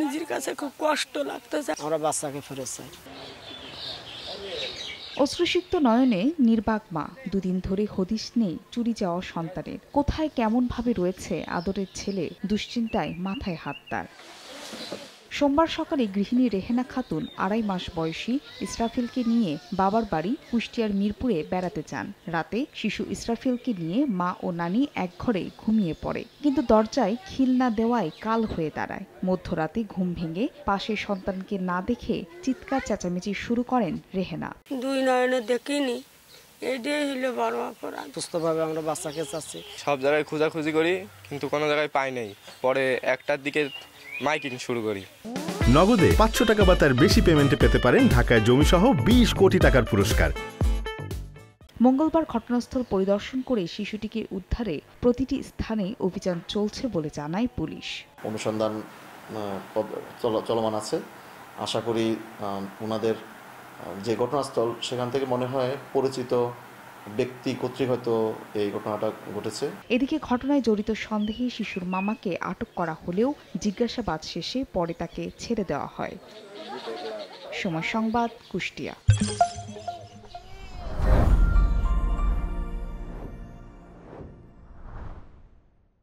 নিজের কাছে খুব কষ্ট লাগতেছে আমরা বাচ্চাকে ফিরে চাই অশ্রুসিক্ত নয়নে নির্বাক মা দুদিন ধরে হদিস নেই চুরি যাওয়া সন্তানের কোথায় কেমনভাবে রয়েছে আদরের ছেলে দুশ্চিন্তায় মাথায় হাত তার সোমবার সকালে গৃহিণী রেহেনা খাতুন আড়াই মাস বয়সী ইসরাফিলকে নিয়ে বাবার বাড়ি কুষ্টিয়ার মিরপুরে বেড়াতে যান রাতে শিশু ইসরাফিলকে নিয়ে মা ও নানি এক ঘরে ঘুমিয়ে পড়ে কিন্তু দরজায় খিল না দেওয়ায় কাল হয়ে দাঁড়ায় মধ্যরাতে ঘুম ভেঙে পাশে সন্তানকে না দেখে চিৎকার চেঁচামেচি শুরু করেন রেহেনা দুই নয়নে দেখিনি এটাই হলো বড় অপরাধ সুস্থভাবে আমরা বাচ্চাকে চাচ্ছি সব জায়গায় খোঁজাখুঁজি করি কিন্তু কোনো জায়গায় পাই নাই পরে একটার দিকে মাইকিং শুরু করি নগদে পাঁচশো টাকা বা তার বেশি পেমেন্টে পেতে পারেন ঢাকায় জমিসহ বিশ কোটি টাকার পুরস্কার মঙ্গলবার ঘটনাস্থল পরিদর্শন করে শিশুটিকে উদ্ধারে প্রতিটি স্থানে অভিযান চলছে বলে জানায় পুলিশ অনুসন্ধান চলমান আছে আশা করি ওনাদের যে ঘটনাস্থল সেখান থেকে মনে হয় পরিচিত ব্যক্তি কর্তৃক হয়তো এই ঘটনাটা ঘটেছে এদিকে ঘটনায় জড়িত সন্দেহে শিশুর মামাকে আটক করা হলেও জিজ্ঞাসাবাদ শেষে পরে তাকে ছেড়ে দেওয়া হয় সময় সংবাদ কুষ্টিয়া